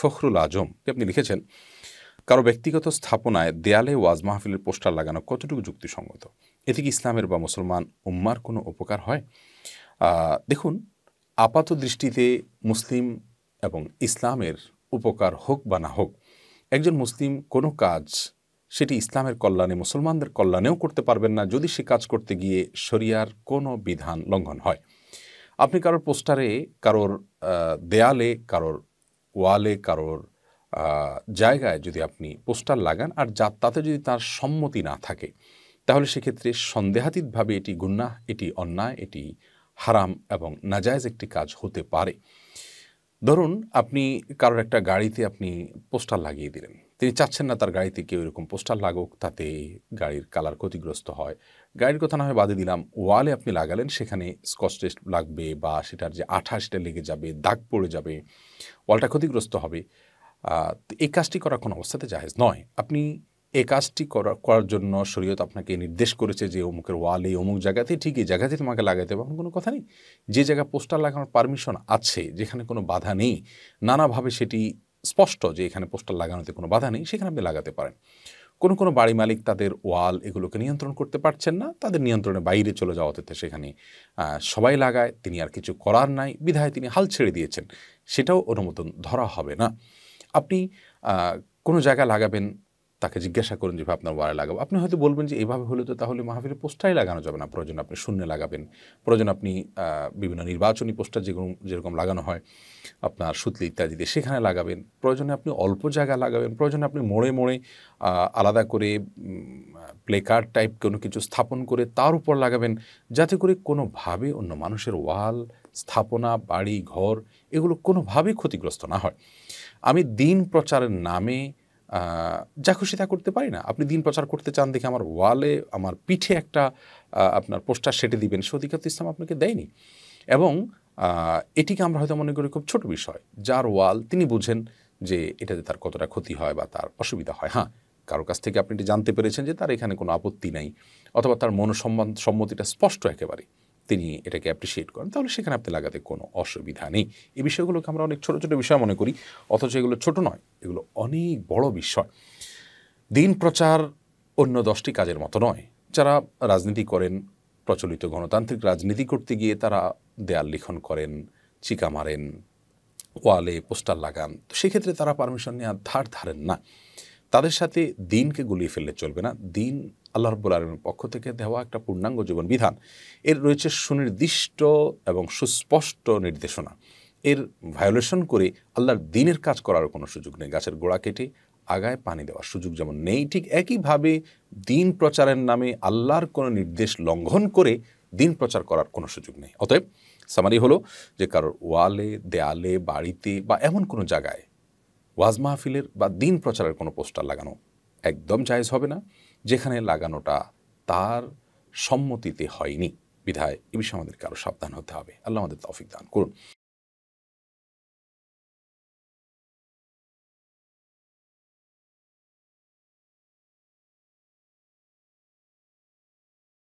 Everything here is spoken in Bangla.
ফখরুল আজম আপনি লিখেছেন কারো ব্যক্তিগত স্থাপনায় দেয়ালে ওয়াজ মাহফিলের পোস্টার লাগানো কতটুকু যুক্তিসঙ্গত এতে কি ইসলামের বা মুসলমান উম্মার কোনো উপকার হয় দেখুন আপাত দৃষ্টিতে মুসলিম এবং ইসলামের উপকার হোক বা না হোক একজন মুসলিম কোনো কাজ সেটি ইসলামের কল্যাণে মুসলমানদের কল্যাণেও করতে পারবেন না যদি সে কাজ করতে গিয়ে শরিয়ার কোনো বিধান লঙ্ঘন হয় আপনি কারোর পোস্টারে কারোর দেয়ালে কারোর ওয়ালে কারোর জায়গায় যদি আপনি পোস্টার লাগান আর যা তাতে যদি তার সম্মতি না থাকে তাহলে সেক্ষেত্রে সন্দেহাতীতভাবে এটি গুন্না এটি অন্যায় এটি হারাম এবং নাজায়জ একটি কাজ হতে পারে ধরুন আপনি কারোর একটা গাড়িতে আপনি পোস্টার লাগিয়ে দিলেন তিনি চাচ্ছেন না তার গাড়িতে কেউ এরকম পোস্টার লাগুক তাতে গাড়ির কালার ক্ষতিগ্রস্ত হয় গাড়ির কথা না হয় বাদে দিলাম ওয়ালে আপনি লাগালেন সেখানে স্কচ টেস্ট লাগবে বা সেটার যে আঠা সেটা লেগে যাবে দাগ পড়ে যাবে ওয়ালটা ক্ষতিগ্রস্ত হবে এই কাজটি করা কোনো অবস্থাতে জাহেজ নয় আপনি এই কাজটি করা করার জন্য শরীয়ত আপনাকে নির্দেশ করেছে যে অমুকের ওয়ালে অমুক জায়গাতে ঠিক এই জায়গাতে তোমাকে লাগাইতে হবে কোনো কথা নেই যে জায়গায় পোস্টার লাগানোর পারমিশন আছে যেখানে কোনো বাধা নেই নানাভাবে সেটি স্পষ্ট যে এখানে পোস্টার লাগানোতে কোনো বাধা নেই সেখানে আপনি লাগাতে পারেন কোনো কোনো বাড়ি মালিক তাদের ওয়াল এগুলোকে নিয়ন্ত্রণ করতে পারছেন না তাদের নিয়ন্ত্রণে বাইরে চলে যাওয়াতে সেখানে সবাই লাগায় তিনি আর কিছু করার নাই বিধায় তিনি হাল ছেড়ে দিয়েছেন সেটাও অনুমোদন ধরা হবে না আপনি কোনো জায়গা লাগাবেন তাকে জিজ্ঞাসা করুন যে আপনার ওয়ারে লাগাবো আপনি হয়তো বলবেন যে এইভাবে হলে তো তাহলে মাহফিলে পোস্টারই লাগানো যাবে না প্রয়োজন আপনি শূন্য লাগাবেন প্রয়োজন আপনি বিভিন্ন নির্বাচনী পোস্টার যেরকম যেরকম লাগানো হয় আপনার সুতলি ইত্যাদিতে সেখানে লাগাবেন প্রয়োজনে আপনি অল্প জায়গা লাগাবেন প্রয়োজনে আপনি মোড়ে মোড়ে আলাদা করে কার্ড টাইপ কোনো কিছু স্থাপন করে তার উপর লাগাবেন যাতে করে কোনোভাবে অন্য মানুষের ওয়াল স্থাপনা বাড়ি ঘর এগুলো কোনোভাবেই ক্ষতিগ্রস্ত না হয় আমি দিন প্রচারের নামে যা খুশি তা করতে পারি না আপনি দিন প্রচার করতে চান দেখে আমার ওয়ালে আমার পিঠে একটা আপনার পোস্টার সেটে দিবেন সে অধিকার তো ইসলাম আপনাকে দেয়নি এবং এটিকে আমরা হয়তো মনে করি খুব ছোট বিষয় যার ওয়াল তিনি বুঝেন যে এটাতে তার কতটা ক্ষতি হয় বা তার অসুবিধা হয় হ্যাঁ কারো কাছ থেকে আপনি এটি জানতে পেরেছেন যে তার এখানে কোনো আপত্তি নেই অথবা তার মনসম্মান সম্মতিটা স্পষ্ট একেবারে তিনি এটাকে অ্যাপ্রিসিয়েট করেন তাহলে সেখানে আপনি লাগাতে কোনো অসুবিধা নেই এই বিষয়গুলোকে আমরা অনেক ছোট ছোট বিষয় মনে করি অথচ এগুলো ছোট নয় এগুলো অনেক বড় বিষয় দিন প্রচার অন্য দশটি কাজের মতো নয় যারা রাজনীতি করেন প্রচলিত গণতান্ত্রিক রাজনীতি করতে গিয়ে তারা দেয়াল লিখন করেন চিকা মারেন ওয়ালে পোস্টার লাগান তো সেক্ষেত্রে তারা পারমিশন নেওয়ার ধার ধারেন না তাদের সাথে দিনকে গুলিয়ে ফেললে চলবে না দিন আল্লাহ রব্বুল আলমের পক্ষ থেকে দেওয়া একটা পূর্ণাঙ্গ জীবন বিধান এর রয়েছে সুনির্দিষ্ট এবং সুস্পষ্ট নির্দেশনা এর ভায়োলেশন করে আল্লাহর দিনের কাজ করার কোনো সুযোগ নেই গাছের গোড়া কেটে আগায় পানি দেওয়ার সুযোগ যেমন নেই ঠিক একইভাবে দিন প্রচারের নামে আল্লাহর কোনো নির্দেশ লঙ্ঘন করে দিন প্রচার করার কোনো সুযোগ নেই অতএব সামারি হলো যে কারোর ওয়ালে দেয়ালে বাড়িতে বা এমন কোনো জায়গায় ওয়াজ মাহফিলের বা দিন প্রচারের কোনো পোস্টার লাগানো একদম জায়জ হবে না যেখানে লাগানোটা তার সম্মতিতে হয়নি বিধায় এ বিষয়ে আমাদেরকে আরও সাবধান হতে হবে আল্লাহ আমাদের তফিক দান করুন